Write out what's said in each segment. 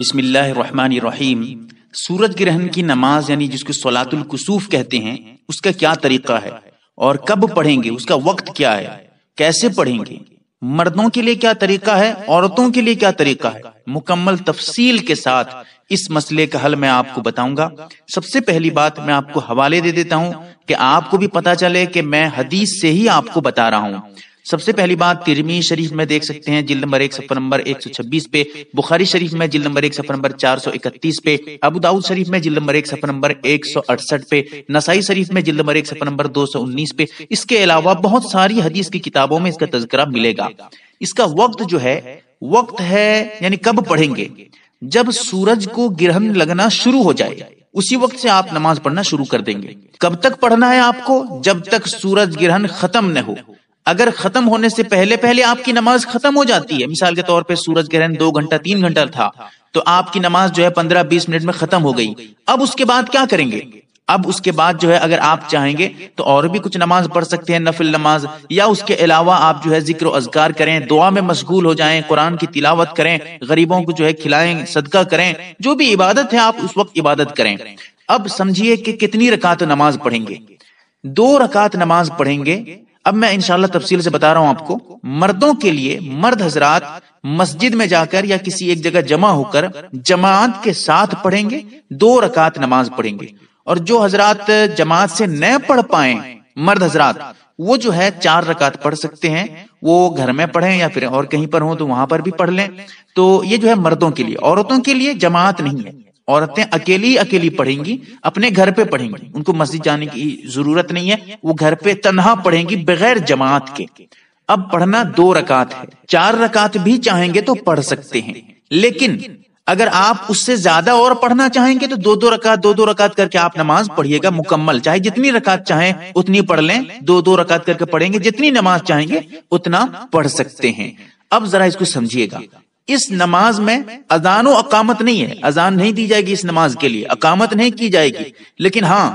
बिस्मिल्लाहिर्रहमानिर्रहीम सूरज ग्रहण की नमाज यानी जिसको सलातुल कुसूफ कहते हैं उसका क्या तरीका है और कब पढ़ेंगे उसका वक्त क्या है कैसे पढ़ेंगे मर्दों के लिए क्या तरीका है औरतों के लिए क्या तरीका है मुकम्मल तफसील के साथ इस मसले का हल मैं आपको बताऊंगा सबसे पहली बात मैं आपको हवाले दे देता हूं कि आपको भी पता चले कि मैं हदीस से ही आपको बता रहा हूं सबसे पहली बात तिरमी शरीफ में देख सकते हैं जिल नंबर एक सफर नंबर छब्बीस पे बुखारी शरीफ में जिल नंबर एक सफर नंबर इकतीस पे अबू दाऊद शरीफ में जिल नंबर एक सफर नंबर अड़सठ पे नसाई शरीफ में जिल नंबर एक सफर नंबर उन्नीस पे इसके अलावा बहुत सारी हदीस की किताबों में इसका तस्करा मिलेगा इसका वक्त जो है वक्त है यानी कब पढ़ेंगे जब सूरज को ग्रहण लगना शुरू हो जाए उसी वक्त से आप नमाज पढ़ना शुरू कर देंगे कब तक पढ़ना है आपको जब तक सूरज ग्रहण खत्म न हो अगर खत्म होने से पहले पहले आपकी नमाज खत्म हो जाती है मिसाल के तौर पे सूरज ग्रहण दो घंटा तीन घंटा था तो आपकी नमाज जो है पंद्रह बीस मिनट में खत्म हो गई अब उसके बाद क्या करेंगे अब उसके बाद जो है अगर आप चाहेंगे तो और भी कुछ नमाज पढ़ सकते हैं नफिल नमाज या उसके अलावा आप जो है जिक्र अजगार करें दुआ में मशगूल हो जाएं कुरान की तिलावत करें गरीबों को जो है खिलाएं सदका करें जो भी इबादत है आप उस वक्त इबादत करें अब समझिए कि कितनी रकात नमाज पढ़ेंगे दो रकात नमाज पढ़ेंगे अब मैं इनशाला तफसील से बता रहा हूं आपको मर्दों के लिए मर्द हजरात मस्जिद में जाकर या किसी एक जगह जमा होकर जमात के साथ पढ़ेंगे दो रकात नमाज पढ़ेंगे और जो हजरात जमात से न पढ़ पाए मर्द हजरात वो जो है चार रकात पढ़ सकते हैं वो घर में पढ़े या फिर और कहीं पर हो तो वहां पर भी पढ़ लें तो ये जो है मर्दों के लिए औरतों के लिए जमात नहीं है औरतें अकेली अकेली पढ़ेंगी अपने घर पे पढ़ेंगी उनको मस्जिद जाने की जरूरत नहीं है वो घर पे तनहा पढ़ेंगी बगैर जमात के अब पढ़ना दो रकात है चार रकात तो भी चाहेंगे तो पढ़ सकते हैं लेकिन अगर आप उससे ज्यादा और पढ़ना चाहेंगे तो, तो दो दो रकात दो दो रकात करके आप नमाज पढ़िएगा मुकम्मल चाहे जितनी रकात चाहे उतनी पढ़ लें दो दो रकात करके पढ़ेंगे जितनी नमाज चाहेंगे उतना पढ़ सकते हैं अब जरा इसको समझिएगा इस नमाज में अजान अकामत नहीं है अजान नहीं दी जाएगी इस नमाज के लिए अकामत नहीं की जाएगी लेकिन हाँ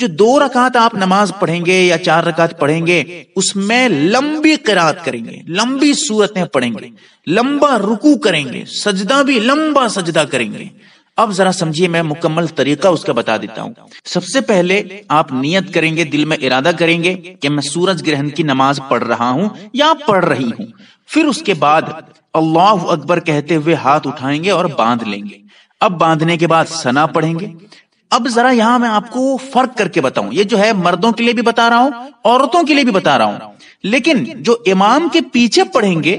जो दो रकात आप नमाज पढ़ेंगे या चार रकात पढ़ेंगे उसमें लंबी किरात करेंगे लंबी सूरतें पढ़ेंगे लंबा रुकू करेंगे सजदा भी लंबा सजदा करेंगे अब जरा समझिए मैं मुकम्मल तरीका उसका बता देता हूँ सबसे पहले आप नियत करेंगे दिल में इरादा करेंगे कि मैं सूरज ग्रहण की नमाज पढ़ रहा हूँ या पढ़ रही हूँ फिर उसके बाद अल्लाह अकबर कहते हुए हाथ उठाएंगे और बांध लेंगे अब बांधने के बाद सना पढ़ेंगे अब जरा यहां मैं आपको फर्क करके बताऊं ये जो है मर्दों के लिए भी बता रहा हूं औरतों के लिए भी बता रहा हूं लेकिन जो इमाम के पीछे पढ़ेंगे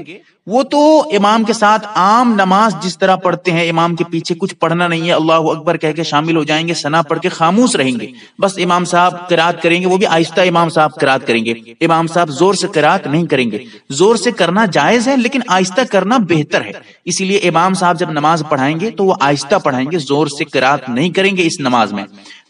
वो तो इमाम के साथ आम नमाज जिस तरह पढ़ते हैं इमाम के पीछे कुछ पढ़ना नहीं है अल्लाह अकबर कह के शामिल हो जाएंगे सना पढ़ के खामोश रहेंगे बस इमाम साहब करात करेंगे वो भी आहिस्ता इमाम साहब करात करेंगे इमाम साहब जोर से करात नहीं करेंगे जोर से करना जायज है लेकिन आहिस्ता करना बेहतर है इसीलिए इमाम साहब जब नमाज पढ़ाएंगे तो वो आहिस्ता पढ़ाएंगे जोर से करात नहीं करेंगे इस नमाज में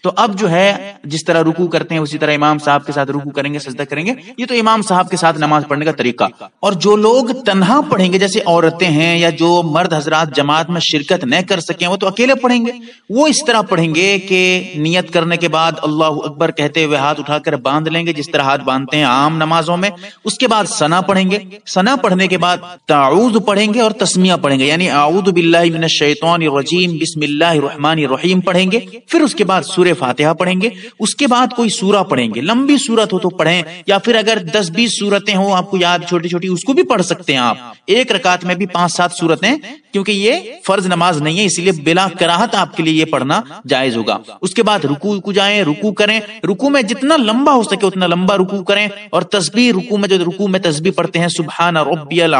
तो अब जो है जिस तरह रुकू करते हैं उसी तरह इमाम साहब के साथ रुकू करेंगे सजदा करेंगे ये तो इमाम साहब के साथ नमाज पढ़ने का तरीका और जो लोग तनहा पढ़ेंगे जैसे औरतें हैं या जो मर्द हजरात जमात में शिरकत न कर सके वो तो अकेले पढ़ेंगे वो इस तरह पढ़ेंगे कि नियत करने के बाद अल्लाह अकबर कहते हुए हाथ उठाकर बांध लेंगे जिस तरह हाथ बांधते हैं आम नमाजों में उसके बाद सना पढ़ेंगे सना पढ़ने के बाद ताऊद पढ़ेंगे और तस्मिया पढ़ेंगे यानी आउद बिल्लाजीम बिस्मिल्लाहमान पढ़ेंगे फिर उसके बाद सूर्य सूर्य फातिहा पढ़ेंगे उसके बाद कोई सूरा पढ़ेंगे लंबी सूरत हो तो पढ़ें या फिर अगर दस बीस सूरतें हो आपको याद छोटी छोटी उसको भी पढ़ सकते हैं आप एक रकात में भी पांच सात सूरतें क्योंकि ये फर्ज नमाज नहीं है इसलिए बिला कराहत आपके लिए ये पढ़ना जायज होगा उसके बाद रुकू रुकू जाए रुकू करें रुकू में जितना लंबा हो सके उतना लंबा रुकू करें और तस्बी रुकू में जो रुकू में तस्बी पढ़ते हैं सुबहान रबियल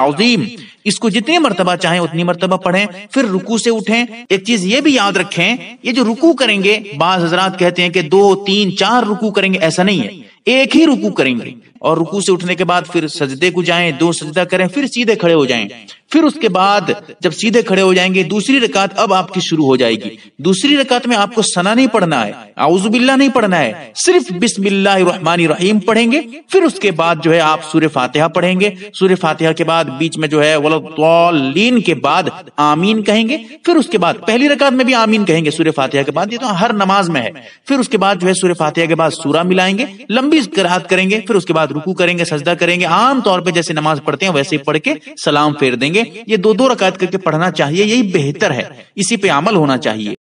इसको जितनी मरतबा चाहे उतनी मरतबा पढ़ें फिर रुकू से उठें एक चीज ये भी याद रखें ये जो रुकू करेंगे बाज हजरा हजरात कहते हैं कि दो तीन चार रुकू करेंगे ऐसा नहीं है एक ही रुकू करेंगे और रुकू से उठने के बाद फिर सजदे को जाएं दो सजदा करें फिर सीधे खड़े हो जाएं फिर उसके बाद जब सीधे खड़े हो जाएंगे दूसरी रकात अब आपकी शुरू हो जाएगी दूसरी रकात में आपको सना नहीं पढ़ना है आउजुबिल्ला नहीं पढ़ना है सिर्फ बिस्मिल्लामानी रहीम पढ़ेंगे फिर उसके बाद जो है आप सूर्य फातिहा पढ़ेंगे सूर्य फातिहा के बाद बीच में जो है वलतौलीन के बाद आमीन कहेंगे फिर उसके बाद पहली रकात में भी आमीन कहेंगे सूर्य फातिहा के बाद ये तो हर नमाज में है फिर उसके बाद जो है सूर्य फातिहा के बाद सूरा मिलाएंगे लंबी करात करेंगे फिर उसके बाद रुकू करेंगे सजदा करेंगे आमतौर पर जैसे नमाज पढ़ते हैं वैसे पढ़ के सलाम फेर देंगे ये दो दो रकायत करके पढ़ना चाहिए यही बेहतर है इसी पे अमल होना चाहिए